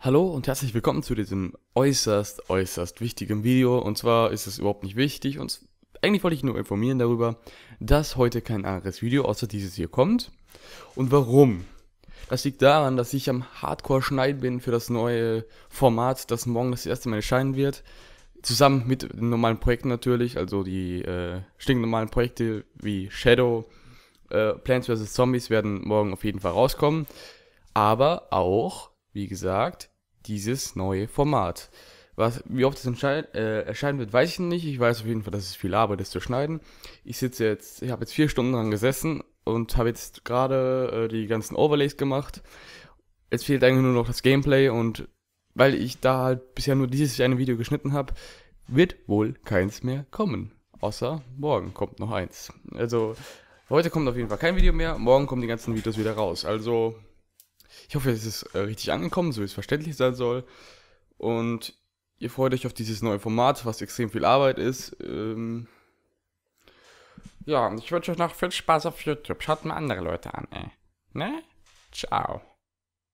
Hallo und herzlich willkommen zu diesem äußerst, äußerst wichtigen Video. Und zwar ist es überhaupt nicht wichtig und eigentlich wollte ich nur informieren darüber, dass heute kein anderes Video außer dieses hier kommt. Und warum? Das liegt daran, dass ich am Hardcore-Schneiden bin für das neue Format, das morgen das erste Mal erscheinen wird. Zusammen mit den normalen Projekten natürlich, also die äh, stinknormalen Projekte wie Shadow, äh, Plants vs. Zombies werden morgen auf jeden Fall rauskommen. Aber auch wie gesagt, dieses neue Format. Was, wie oft es äh, erscheinen wird, weiß ich nicht. Ich weiß auf jeden Fall, dass es viel Arbeit ist zu schneiden. Ich sitze jetzt, ich habe jetzt vier Stunden dran gesessen und habe jetzt gerade äh, die ganzen Overlays gemacht. Jetzt fehlt eigentlich nur noch das Gameplay und weil ich da halt bisher nur dieses eine Video geschnitten habe, wird wohl keins mehr kommen. Außer morgen kommt noch eins. Also heute kommt auf jeden Fall kein Video mehr, morgen kommen die ganzen Videos wieder raus. Also ich hoffe, es ist äh, richtig angekommen, so wie es verständlich sein soll. Und ihr freut euch auf dieses neue Format, was extrem viel Arbeit ist. Ähm ja, und ich wünsche euch noch viel Spaß auf YouTube. Schaut mal andere Leute an, ey. Ne? Ciao.